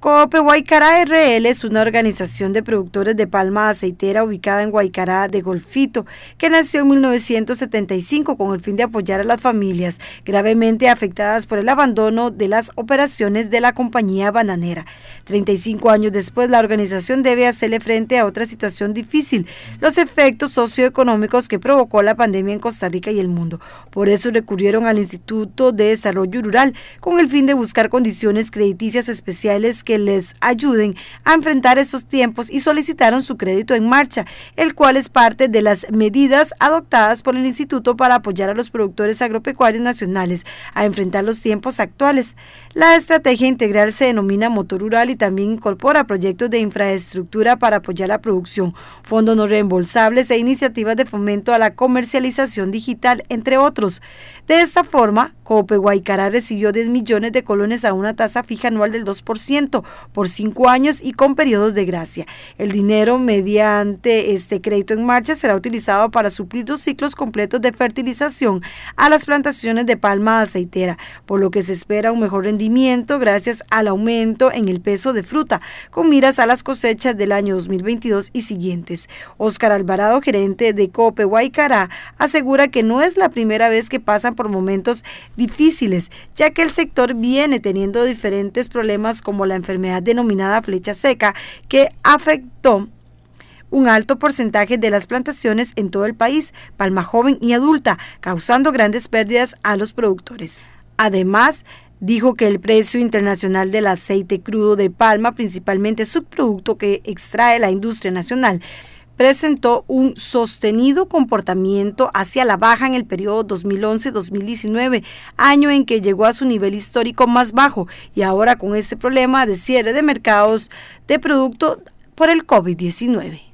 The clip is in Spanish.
COPE Guaycará RL es una organización de productores de palma aceitera ubicada en Guaycará de Golfito, que nació en 1975 con el fin de apoyar a las familias gravemente afectadas por el abandono de las operaciones de la compañía bananera. 35 años después, la organización debe hacerle frente a otra situación difícil, los efectos socioeconómicos que provocó la pandemia en Costa Rica y el mundo. Por eso recurrieron al Instituto de Desarrollo Rural con el fin de buscar condiciones crediticias especiales que les ayuden a enfrentar esos tiempos y solicitaron su crédito en marcha, el cual es parte de las medidas adoptadas por el Instituto para apoyar a los productores agropecuarios nacionales a enfrentar los tiempos actuales. La estrategia integral se denomina motor rural y también incorpora proyectos de infraestructura para apoyar la producción, fondos no reembolsables e iniciativas de fomento a la comercialización digital, entre otros. De esta forma, Cope Guaycará recibió 10 millones de colones a una tasa fija anual del 2% por cinco años y con periodos de gracia. El dinero mediante este crédito en marcha será utilizado para suplir dos ciclos completos de fertilización a las plantaciones de palma aceitera, por lo que se espera un mejor rendimiento gracias al aumento en el peso de fruta, con miras a las cosechas del año 2022 y siguientes. Óscar Alvarado, gerente de Cope Guaycará, asegura que no es la primera vez que pasan por momentos difíciles, ya que el sector viene teniendo diferentes problemas como la enfermedad denominada flecha seca, que afectó un alto porcentaje de las plantaciones en todo el país, palma joven y adulta, causando grandes pérdidas a los productores. Además, dijo que el precio internacional del aceite crudo de palma, principalmente subproducto que extrae la industria nacional, presentó un sostenido comportamiento hacia la baja en el periodo 2011-2019, año en que llegó a su nivel histórico más bajo y ahora con este problema de cierre de mercados de producto por el COVID-19.